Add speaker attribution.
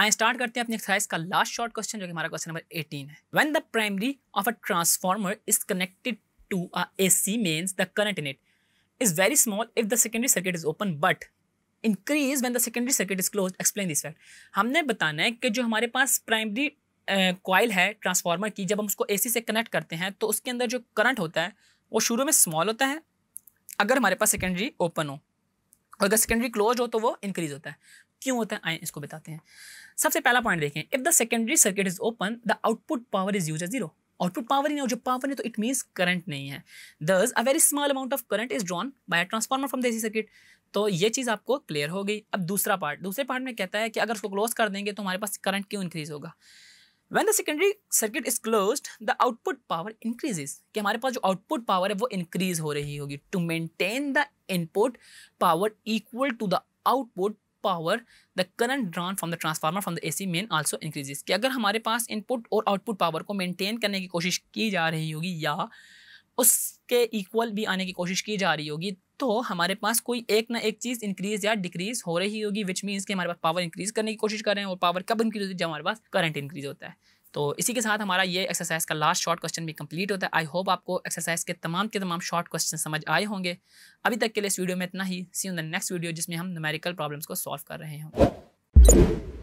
Speaker 1: आए स्टार्ट करते हैं अपनी एक्सरसाइज का लास्ट शॉर्ट क्वेश्चन जो कि हमारा क्वेश्चन नंबर 18 है when the primary of a transformer is connected to a AC mains the current in it is very small if the secondary circuit is open but increase when the secondary circuit is close explain this fact हमने बताना है कि जो हमारे पास primary coil है transformer की जब हम उसको एसी से कनेक्ट करते हैं तो उसके अंदर जो करंट होता है वो शुरू में स्मॉल होता है अगर हमारे पास सेकेंडरी ओपन हो और अगर सेकेंडरी क्लोज हो तो वो इंक्रीज होता है क्यों होता है आए इसको बताते हैं सबसे पहला पॉइंट देखें if the secondary circuit is open the output power is use zero output power ही नहीं और जो पावर है तो इट मीन्स करंट नहीं है thus a very small amount of current is drawn by transformer from DC circuit तो ये चीज़ आपको क्लियर हो गई अब दूसरा पार्ट दूसरे पार्ट में कहता है कि अगर उसको क्लोज कर देंगे तो हमारे पास करंट क्यों इंक्रीज होगा when the secondary circuit is close the output power increases कि हमारे पास जो आउटपुट पावर है वो इंक्रीज हो रही होगी to maintain the input power equal to the output power the current drawn from the transformer from the AC main also increases कि अगर हमारे पास इनपुट और आउटपुट पावर को मेंटेन करने की कोशिश की जा रही होगी या उसके इक्वल भी आने की कोशिश की जा रही होगी तो हमारे पास कोई एक ना एक चीज़ इंक्रीज या डिक्रीज हो रही होगी विच मीन्स कि हमारे पास पावर इंक्रीज करने की कोशिश कर रहे हैं और पावर कब इंक्रीज होती है जब हमारे पास करंट इंक्रीज होता है तो इसी के साथ हमारा ये एक्सरसाइज का लास्ट शॉर्ट क्वेश्चन भी कंप्लीट होता है आई होप आपको एक्सरसाइज के तमाम के तमाम शॉर्ट क्वेश्चन समझ आए होंगे अभी तक के लिए इस वीडियो में इतना ही see in the next video जिसमें हम न्यूमेरिकल प्रॉब्लम्स को सॉल्व कर रहे हैं